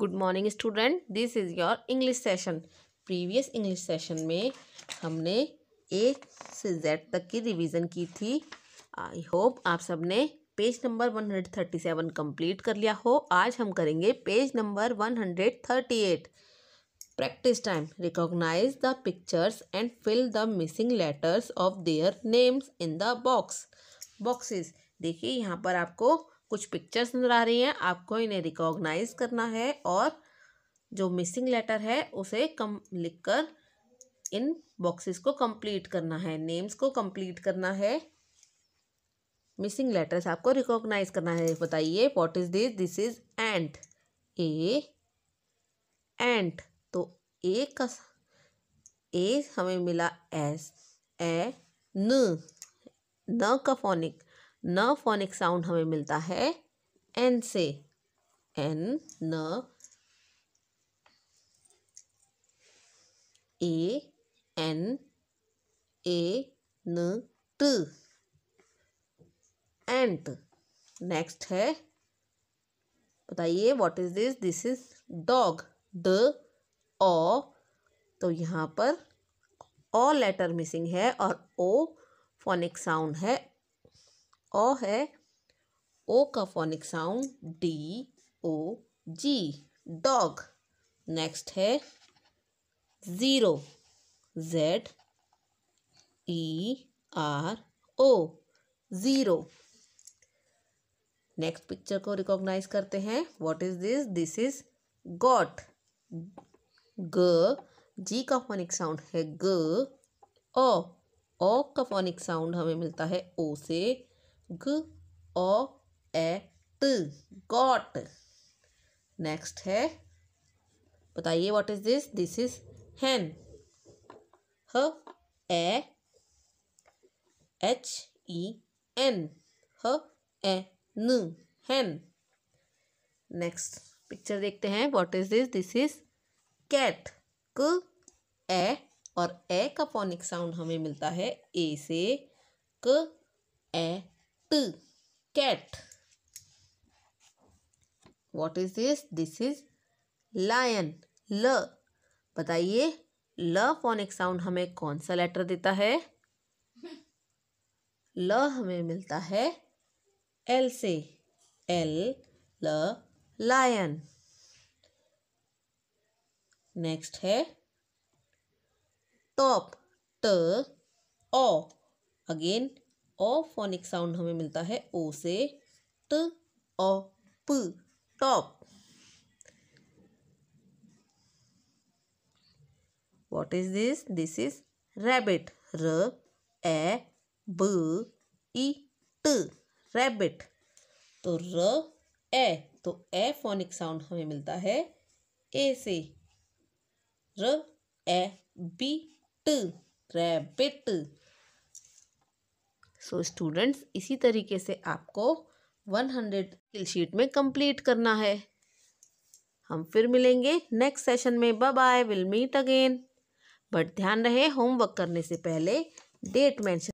good morning student this is your English session previous English session में हमने ए से Z तक की रिवीजन की थी आई होप आप सब ने page number one hundred thirty seven complete कर लिया हो आज हम करेंगे page number one hundred thirty eight practice time recognise the pictures and fill the missing letters of their names in the box boxes देखिए यहाँ पर आपको कुछ पिक्चर्स नज़र आ रही हैं आपको इन्हें रिकॉग्नाइज करना है और जो मिसिंग लेटर है उसे कम लिख कर इन बॉक्सेस को कंप्लीट करना है नेम्स को कंप्लीट करना है मिसिंग लेटर्स आपको रिकॉग्नाइज करना है बताइए what is this this is ant A ant तो ए का ए हमें मिला एस ए न न का फोनिक न फोनिक साउंड हमें मिलता है एन से एन न ए एन ए न ट एंट नेक्स्ट है बताइए what is this this is dog ड ओ तो यहाँ पर ओ लेटर मिसिंग है और ओ फोनिक साउंड है ओ है ओ का phonic sound D O G dog next है zero Z E R O zero next picture को रिकॉग्नाइज करते हैं what is this this is got ग जी का फोनिक साउंड है ग ओ ओ का फोनिक साउंड हमें मिलता है ओ से ग ओ ए ट गॉट नेक्स्ट है बताइए what is this this is hen ह ए एच ई एन ह ए न हैन नेक्स्ट पिक्चर देखते हैं what is this this is cat क ए और ए का फोनिक साउंड हमें मिलता है ए से क ए cat what is this this is lion ल बताइए ल फोनिक साउंड हमें कौन सा लेटर देता है ल हमें मिलता है एल से एल ल लायन नेक्स्ट है टॉप ट O again O phonic sound हमें मिलता है ओ से ट ओ प top what is this this is rabbit र ए ब e ट रैबिट तो र ए e, तो ए फोनिक साउंड हमें मिलता है ए से र ए बी ट रैबिट सो स्टूडेंट्स इसी तरीके से आपको 100 किल शीट में कंप्लीट करना है हम फिर मिलेंगे नेक्स्ट सेशन में bye bye will meet again but ध्यान रहे होमवर्क करने से पहले डेट मेंशन